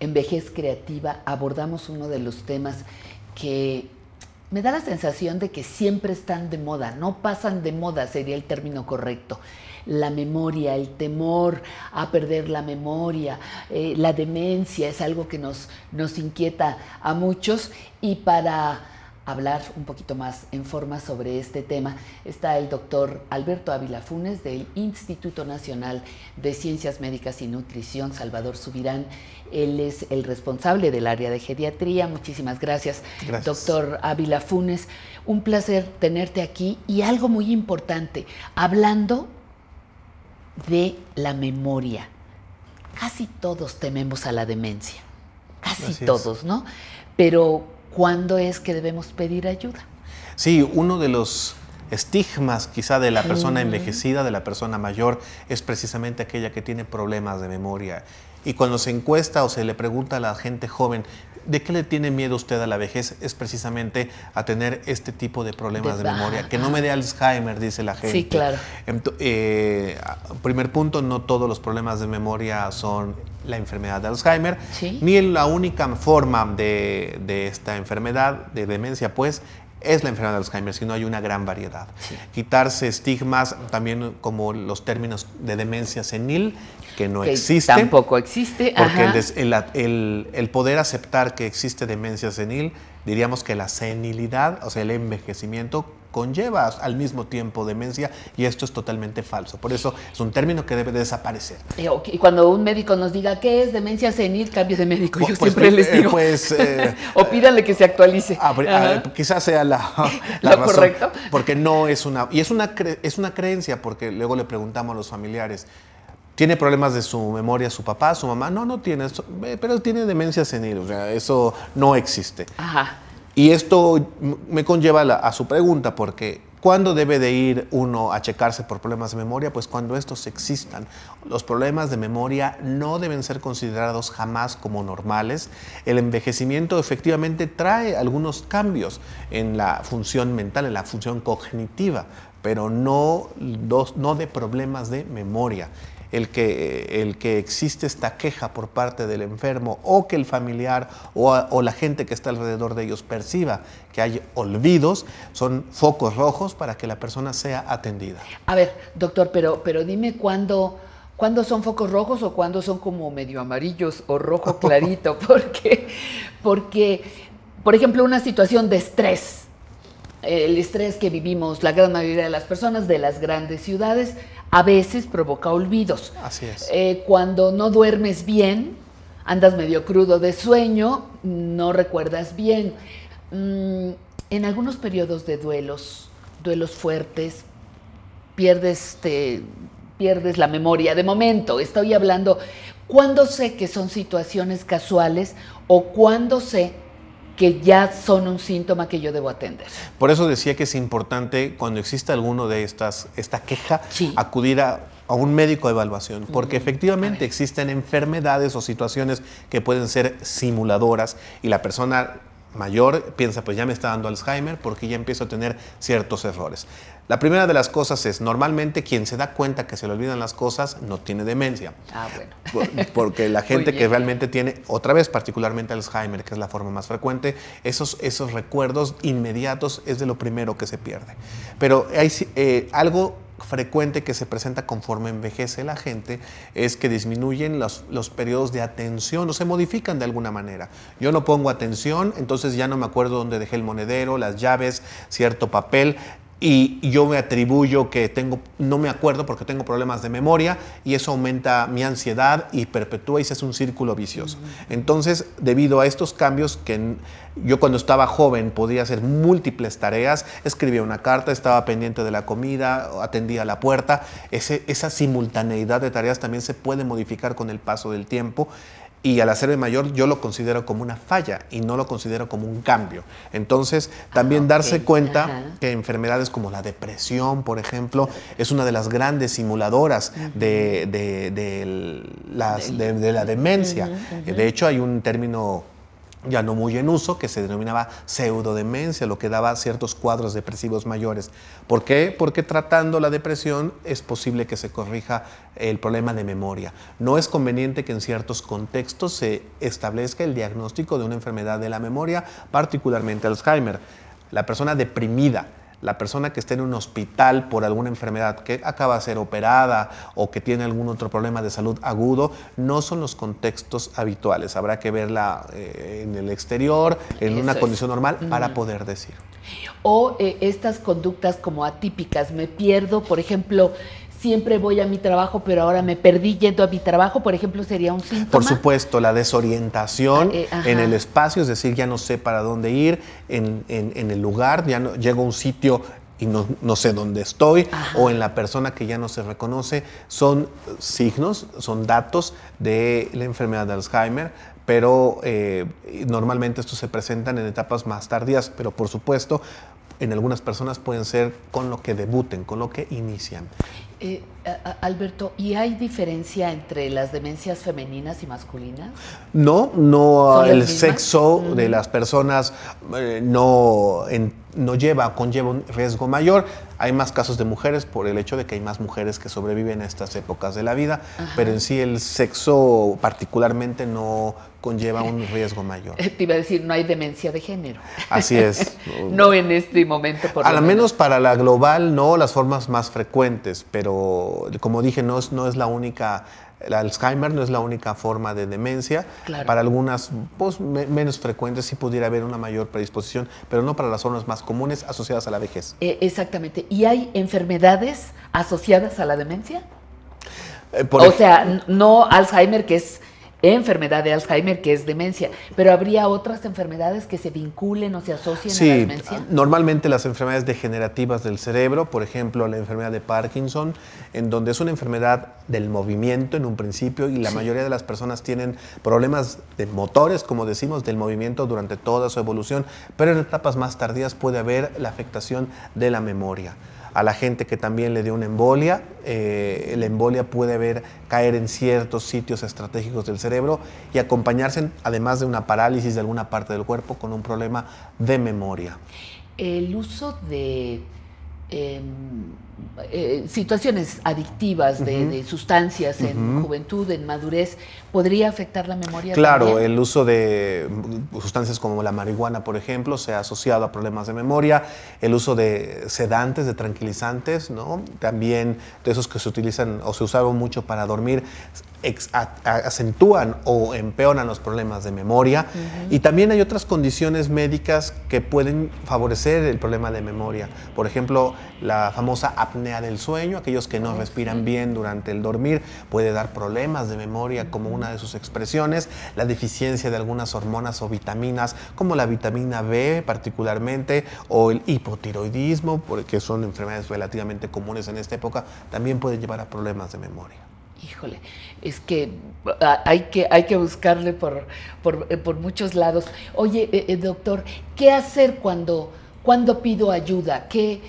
en Vejez Creativa abordamos uno de los temas que me da la sensación de que siempre están de moda, no pasan de moda sería el término correcto. La memoria, el temor a perder la memoria, eh, la demencia es algo que nos, nos inquieta a muchos y para hablar un poquito más en forma sobre este tema está el doctor Alberto Ávila Funes del Instituto Nacional de Ciencias Médicas y Nutrición, Salvador Subirán. Él es el responsable del área de geriatría. Muchísimas gracias, doctor Ávila Funes. Un placer tenerte aquí y algo muy importante, hablando de la memoria. Casi todos tememos a la demencia, casi todos, ¿no? Pero cuándo es que debemos pedir ayuda. Sí, uno de los estigmas quizá de la persona envejecida, de la persona mayor, es precisamente aquella que tiene problemas de memoria. Y cuando se encuesta o se le pregunta a la gente joven, ¿de qué le tiene miedo usted a la vejez? Es precisamente a tener este tipo de problemas de, memoria. Que no me dé Alzheimer, dice la gente. Sí, claro. Eh, primer punto, no todos los problemas de memoria son la enfermedad de Alzheimer, ni la única forma de, de esta enfermedad, de demencia, pues, es la enfermedad de Alzheimer, sino hay una gran variedad. Quitarse estigmas, también como los términos de demencia senil, que no existe. Tampoco existe. Porque el, el, poder aceptar que existe demencia senil, diríamos que la senilidad, o sea, el envejecimiento, conlleva al mismo tiempo demencia y esto es totalmente falso. Por eso es un término que debe desaparecer. Eh, y cuando un médico nos diga qué es demencia senil, cambie de médico. Pues, yo pues, siempre eh, les digo. Pues, eh, o pídanle que se actualice. Ah, ah, quizás sea la, la Lo correcto. Porque no es una y es una es una creencia porque luego le preguntamos a los familiares. ¿Tiene problemas de su memoria su papá, su mamá? No, no tiene, pero tiene demencia senil, o sea, eso no existe. Ajá. Y esto me conlleva a su pregunta, porque ¿cuándo debe de ir uno a checarse por problemas de memoria? Pues cuando estos existan. Los problemas de memoria no deben ser considerados jamás como normales. El envejecimiento efectivamente trae algunos cambios en la función mental, en la función cognitiva, pero no, no de problemas de memoria el que, el que existe esta queja por parte del enfermo o que el familiar o, la gente que está alrededor de ellos perciba que hay olvidos, son focos rojos para que la persona sea atendida. A ver, doctor, pero, pero dime cuándo... son focos rojos o cuándo son como medio amarillos o rojo clarito? Porque, porque, por ejemplo, una situación de estrés, el estrés que vivimos la gran mayoría de las personas de las grandes ciudades a veces provoca olvidos. Así es. Eh, cuando no duermes bien, andas medio crudo de sueño, no recuerdas bien. Mm, en algunos periodos de duelos, duelos fuertes, pierdes, pierdes la memoria de momento. Estoy hablando, ¿cuándo sé que son situaciones casuales o cuándo sé que ya son un síntoma que yo debo atender. Por eso decía que es importante cuando exista alguno de estas, esta queja, acudir a, un médico de evaluación, porque mm, efectivamente existen enfermedades o situaciones que pueden ser simuladoras y la persona mayor piensa, pues ya me está dando Alzheimer porque ya empiezo a tener ciertos errores. La primera de las cosas es, normalmente quien se da cuenta que se le olvidan las cosas no tiene demencia. Ah, bueno. porque la gente que realmente tiene, otra vez particularmente Alzheimer, que es la forma más frecuente, esos, esos recuerdos inmediatos es de lo primero que se pierde. Pero hay eh, algo frecuente que se presenta conforme envejece la gente es que disminuyen los, los, periodos de atención o se modifican de alguna manera. Yo no pongo atención, entonces ya no me acuerdo dónde dejé el monedero, las llaves, cierto papel y yo me atribuyo que tengo, no me acuerdo porque tengo problemas de memoria y eso aumenta mi ansiedad y perpetúa y se hace un círculo vicioso. Entonces, debido a estos cambios que yo cuando estaba joven podía hacer múltiples tareas, escribía una carta, estaba pendiente de la comida, atendía la puerta, esa simultaneidad de tareas también se puede modificar con el paso del tiempo y al hacerme mayor yo lo considero como una falla y no lo considero como un cambio. Entonces, también ah, darse cuenta que enfermedades como la depresión, por ejemplo, es una de las grandes simuladoras de, de, de la demencia. De hecho, hay un término ya no muy en uso, que se denominaba pseudodemencia, lo que daba ciertos cuadros depresivos mayores. ¿Por qué? Porque tratando la depresión es posible que se corrija el problema de memoria. No es conveniente que en ciertos contextos se establezca el diagnóstico de una enfermedad de la memoria, particularmente Alzheimer. La persona deprimida la persona que esté en un hospital por alguna enfermedad que acaba de ser operada o que tiene algún otro problema de salud agudo, no son los contextos habituales. Habrá que verla eh, en el exterior, en una condición normal, para poder decir. O eh, estas conductas como atípicas. Me pierdo, por ejemplo, siempre voy a mi trabajo, pero ahora me perdí yendo a mi trabajo, por ejemplo, sería un síntoma. Por supuesto, la desorientación eh, en el espacio, es decir, ya no sé para dónde ir, en, el lugar, ya no, llego a un sitio y no, sé dónde estoy, o en la persona que ya no se reconoce, son signos, son datos de la enfermedad de Alzheimer, pero eh, normalmente estos se presentan en etapas más tardías, pero por supuesto en algunas personas pueden ser con lo que debuten, con lo que inician. Eh, Alberto, ¿y hay diferencia entre las demencias femeninas y masculinas? No, no el sexo de las personas eh, no, no lleva, conlleva un riesgo mayor hay más casos de mujeres por el hecho de que hay más mujeres que sobreviven a estas épocas de la vida, pero en sí el sexo particularmente no conlleva un riesgo mayor. Te iba a decir, no hay demencia de género. Así es. no en este momento, por A lo menos. para la global, no las formas más frecuentes, pero como dije, no no es la única el Alzheimer no es la única forma de demencia. Para algunas pues, menos frecuentes sí pudiera haber una mayor predisposición, pero no para las zonas más comunes asociadas a la vejez. E, exactamente. ¿Y hay enfermedades asociadas a la demencia? Eh, o sea, no Alzheimer, que es enfermedad de Alzheimer, que es demencia. Pero habría otras enfermedades que se vinculen o se asocien a la demencia. Ah, normalmente las enfermedades degenerativas del cerebro, por ejemplo, la enfermedad de Parkinson, en donde es una enfermedad del movimiento en un principio y la mayoría de las personas tienen problemas de motores, como decimos, del movimiento durante toda su evolución, pero en etapas más tardías puede haber la afectación de la memoria a la gente que también le dio una embolia. Eh, la embolia puede ver caer en ciertos sitios estratégicos del cerebro y acompañarse, además de una parálisis de alguna parte del cuerpo, con un problema de memoria. El uso de em, eh, situaciones adictivas, de, sustancias en juventud, en madurez, podría afectar la memoria. Claro, el uso de sustancias como la marihuana, por ejemplo, se ha asociado a problemas de memoria, el uso de sedantes, de tranquilizantes, ¿no? También de esos que se utilizan o se usaron mucho para dormir, acentúan o empeoran los problemas de memoria. Y también hay otras condiciones médicas que pueden favorecer el problema de memoria. Por ejemplo, la famosa apnea del sueño, aquellos que no respiran bien durante el dormir, puede dar problemas de memoria como un de sus expresiones, la deficiencia de algunas hormonas o vitaminas, como la vitamina B particularmente, o el hipotiroidismo, porque son enfermedades relativamente comunes en esta época, también puede llevar a problemas de memoria. Híjole, es que hay que, hay que buscarle por, por, eh, muchos lados. Oye, eh, eh, doctor, ¿qué hacer cuando, cuando pido ayuda? ¿Qué,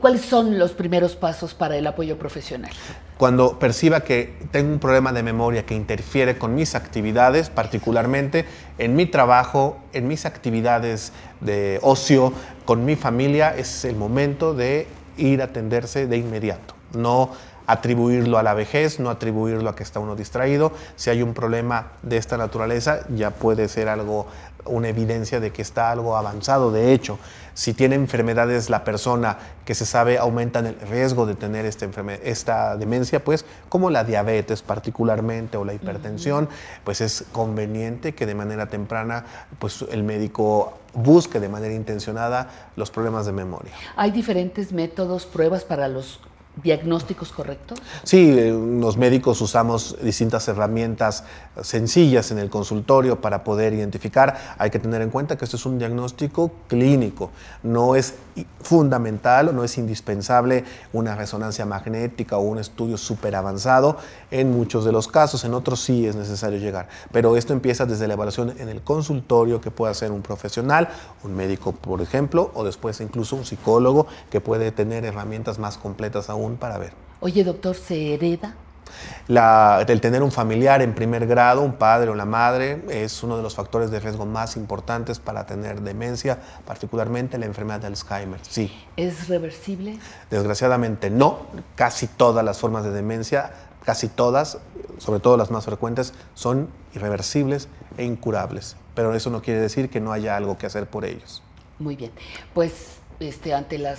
cuáles son los primeros pasos para el apoyo profesional? Cuando perciba que tengo un problema de memoria que interfiere con mis actividades, particularmente en mi trabajo, en mis actividades de ocio, con mi familia, es el momento de ir a atenderse de inmediato. No atribuirlo a la vejez, no atribuirlo a que está uno distraído. Si hay un problema de esta naturaleza, ya puede ser algo una evidencia de que está algo avanzado. De hecho, si tiene enfermedades la persona que se sabe aumentan el riesgo de tener esta, esta demencia, pues como la diabetes particularmente o la hipertensión, pues es conveniente que de manera temprana pues el médico busque de manera intencionada los problemas de memoria. Hay diferentes métodos, pruebas para los diagnósticos correctos? Sí, eh, los médicos usamos distintas herramientas sencillas en el consultorio para poder identificar. Hay que tener en cuenta que esto es un diagnóstico clínico, no es fundamental, no es indispensable una resonancia magnética o un estudio súper avanzado en muchos de los casos, en otros sí es necesario llegar, pero esto empieza desde la evaluación en el consultorio que puede hacer un profesional, un médico por ejemplo, o después incluso un psicólogo que puede tener herramientas más completas aún para ver. Oye, doctor, ¿se hereda? el tener un familiar en primer grado, un padre o la madre, es uno de los factores de riesgo más importantes para tener demencia, particularmente la enfermedad de Alzheimer. Sí. ¿Es reversible? Desgraciadamente no. Casi todas las formas de demencia, casi todas, sobre todo las más frecuentes, son irreversibles e incurables. Pero eso no quiere decir que no haya algo que hacer por ellos. Muy bien. Pues este, ante las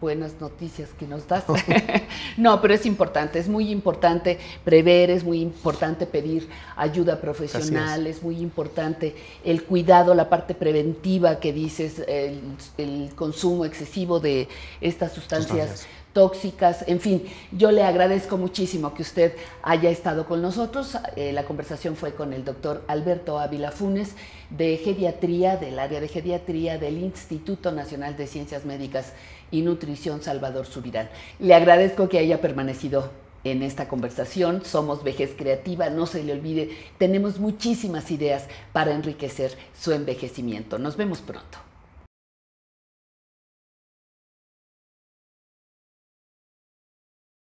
buenas noticias que nos das. Oh. no, pero es importante, es muy importante prever, es muy importante pedir ayuda profesional, es. muy importante el cuidado, la parte preventiva que dices, el, consumo excesivo de estas sustancias tóxicas, en fin, yo le agradezco muchísimo que usted haya estado con nosotros. Eh, la conversación fue con el doctor Alberto Ávila Funes de Gediatría, del área de Gediatría del Instituto Nacional de Ciencias Médicas y Nutrición Salvador Subirán. Le agradezco que haya permanecido en esta conversación. Somos Vejez Creativa, no se le olvide, tenemos muchísimas ideas para enriquecer su envejecimiento. Nos vemos pronto.